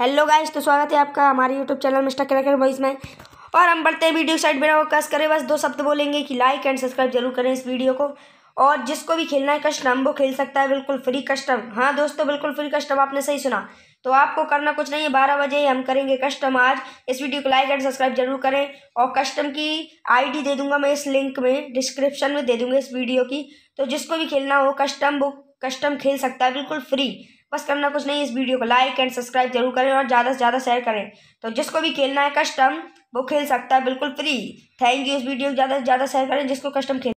hello guys तो स्वागत है आपका हमारे YouTube channel mister cracker voice में और हम बढ़ते हैं वीडियो साइड बिना कस करें बस दो शब्द बोलेंगे कि लाइक एंड सब्सक्राइब जरूर करें इस वीडियो को और जिसको भी खेलना है कस्टम वो खेल सकता है बिल्कुल फ्री कस्टम हाँ दोस्तों बिल्कुल फ्री कस्टम आपने सही सुना तो आपको करना कुछ नहीं है बारह बजे हम करेंगे कस्टम आज इस वीडियो को लाइक एंड सब्सक्राइब जरूर करें और कस्टम की आईडी दे दूंगा मैं इस लिंक में डिस्क्रिप्शन में दे दूंगा इस वीडियो की तो जिसको भी खेलना हो कस्टम वो कस्टम खेल सकता है बिल्कुल फ्री बस करना कुछ नहीं इस वीडियो को लाइक एंड सब्सक्राइब जरूर करें और ज़्यादा से ज़्यादा शेयर करें तो जिसको भी खेलना है कस्टम वो खेल सकता है बिल्कुल फ्री थैंक यू इस वीडियो को ज़्यादा से ज़्यादा शेयर करें जिसको कस्टम खेल